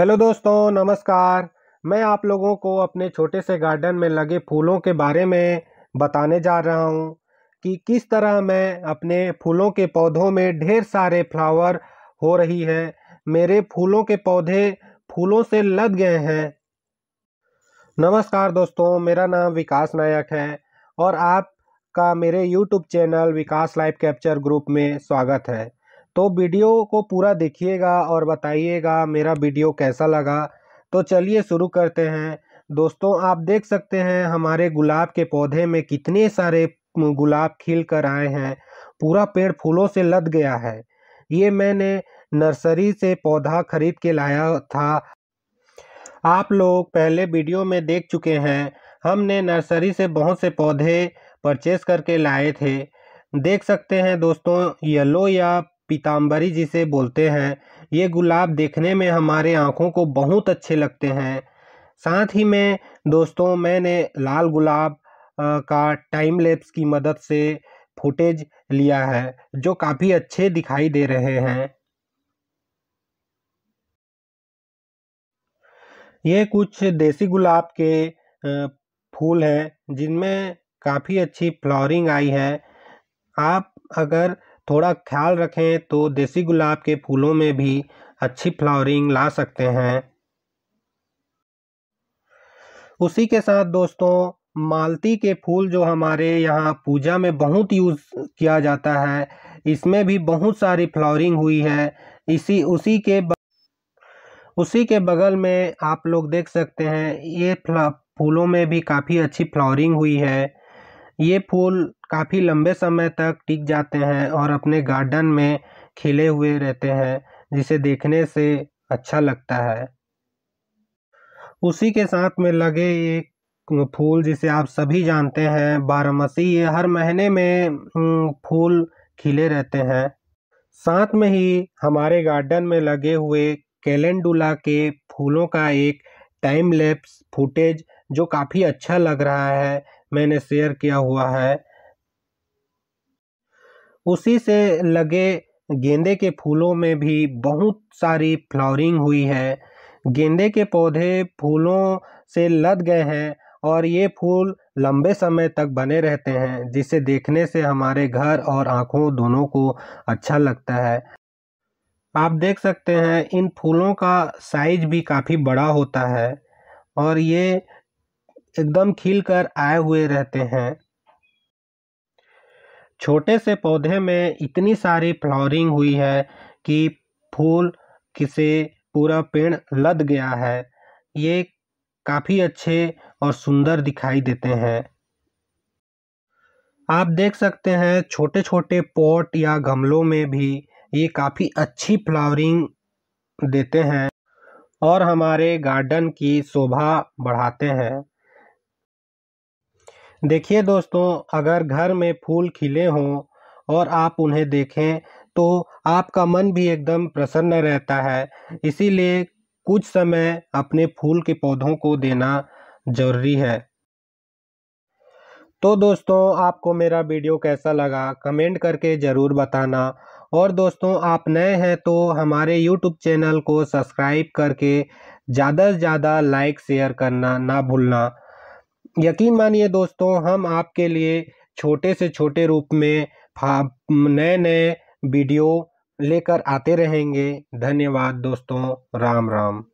hello दोस्तों नमस्कार मैं आप लोगों को अपने छोटे से गार्डन में लगे फूलों के बारे में बताने जा रहा हूँ कि किस तरह मैं अपने फूलों के पौधों में ढेर सारे फ्लावर हो रही है मेरे फूलों के पौधे फूलों से लद गए हैं नमस्कार दोस्तों मेरा नाम विकास नायक है और आपका मेरे YouTube channel Vikas live capture group में स्वागत है तो वीडियो को पूरा देखिएगा और बताइएगा मेरा वीडियो कैसा लगा तो चलिए शुरू करते हैं दोस्तों आप देख सकते हैं हमारे गुलाब के पौधे में कितने सारे गुलाब खिल कर आए हैं पूरा पेड़ फूलों से लद गया है ये मैंने नर्सरी से पौधा खरीद के लाया था आप लोग पहले वीडियो में देख चुके हैं हमने नर्सरी से बहुत से पौधे परचेज करके लाए थे देख सकते हैं दोस्तों येलो या पीताम्बरी जिसे बोलते हैं ये गुलाब देखने में हमारे आँखों को बहुत अच्छे लगते हैं साथ ही में दोस्तों मैंने लाल गुलाब का टाइम लेप्स की मदद से फुटेज लिया है जो काफ़ी अच्छे दिखाई दे रहे हैं ये कुछ देसी गुलाब के फूल हैं जिनमें काफ़ी अच्छी फ्लावरिंग आई है आप अगर थोड़ा ख्याल रखें तो देसी गुलाब के फूलों में भी अच्छी फ्लावरिंग ला सकते हैं उसी के साथ दोस्तों मालती के फूल जो हमारे यहाँ पूजा में बहुत यूज़ किया जाता है इसमें भी बहुत सारी फ्लावरिंग हुई है इसी उसी के ब... उसी के बगल में आप लोग देख सकते हैं ये फूलों में भी काफ़ी अच्छी फ्लावरिंग हुई है ये फूल काफ़ी लंबे समय तक टिक जाते हैं और अपने गार्डन में खिले हुए रहते हैं जिसे देखने से अच्छा लगता है उसी के साथ में लगे एक फूल जिसे आप सभी जानते हैं बारामसी ये हर महीने में फूल खिले रहते हैं साथ में ही हमारे गार्डन में लगे हुए कैलेंडुला के फूलों का एक टाइम लेप्स फुटेज जो काफ़ी अच्छा लग रहा है मैंने शेयर किया हुआ है उसी से लगे गेंदे के फूलों में भी बहुत सारी फ्लावरिंग हुई है गेंदे के पौधे फूलों से लद गए हैं और ये फूल लंबे समय तक बने रहते हैं जिसे देखने से हमारे घर और आँखों दोनों को अच्छा लगता है आप देख सकते हैं इन फूलों का साइज भी काफ़ी बड़ा होता है और ये एकदम खिल कर आए हुए रहते हैं छोटे से पौधे में इतनी सारी फ्लावरिंग हुई है कि फूल किसे पूरा पेड़ लद गया है ये काफ़ी अच्छे और सुंदर दिखाई देते हैं आप देख सकते हैं छोटे छोटे पॉट या गमलों में भी ये काफ़ी अच्छी फ्लावरिंग देते हैं और हमारे गार्डन की शोभा बढ़ाते हैं देखिए दोस्तों अगर घर में फूल खिले हों और आप उन्हें देखें तो आपका मन भी एकदम प्रसन्न रहता है इसीलिए कुछ समय अपने फूल के पौधों को देना ज़रूरी है तो दोस्तों आपको मेरा वीडियो कैसा लगा कमेंट करके ज़रूर बताना और दोस्तों आप नए हैं तो हमारे यूट्यूब चैनल को सब्सक्राइब करके ज़्यादा से ज़्यादा लाइक शेयर करना ना भूलना यकीन मानिए दोस्तों हम आपके लिए छोटे से छोटे रूप में नए नए वीडियो लेकर आते रहेंगे धन्यवाद दोस्तों राम राम